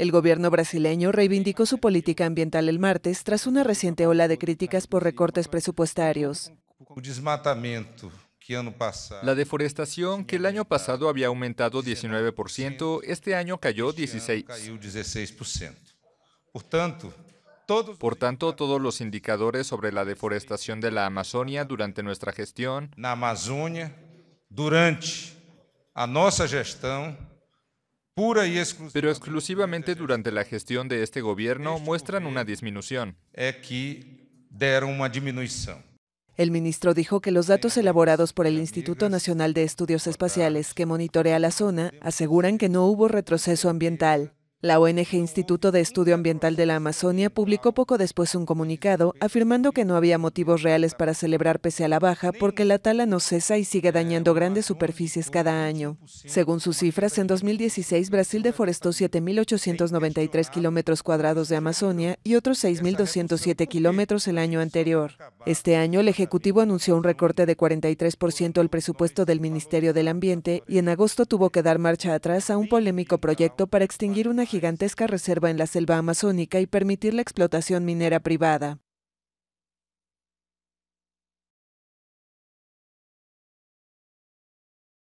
El gobierno brasileño reivindicó su política ambiental el martes tras una reciente ola de críticas por recortes presupuestarios. La deforestación, que el año pasado había aumentado 19%, este año cayó 16%. Este por tanto, todos los indicadores sobre la deforestación de la Amazonia durante nuestra gestión, pero exclusivamente durante la gestión de este gobierno muestran una disminución. El ministro dijo que los datos elaborados por el Instituto Nacional de Estudios Espaciales, que monitorea la zona, aseguran que no hubo retroceso ambiental. La ONG Instituto de Estudio Ambiental de la Amazonia publicó poco después un comunicado afirmando que no había motivos reales para celebrar pese a la baja porque la tala no cesa y sigue dañando grandes superficies cada año. Según sus cifras, en 2016 Brasil deforestó 7.893 kilómetros cuadrados de Amazonia y otros 6.207 kilómetros el año anterior. Este año el Ejecutivo anunció un recorte de 43% al presupuesto del Ministerio del Ambiente y en agosto tuvo que dar marcha atrás a un polémico proyecto para extinguir una gigantesca reserva en la selva amazónica y permitir la explotación minera privada.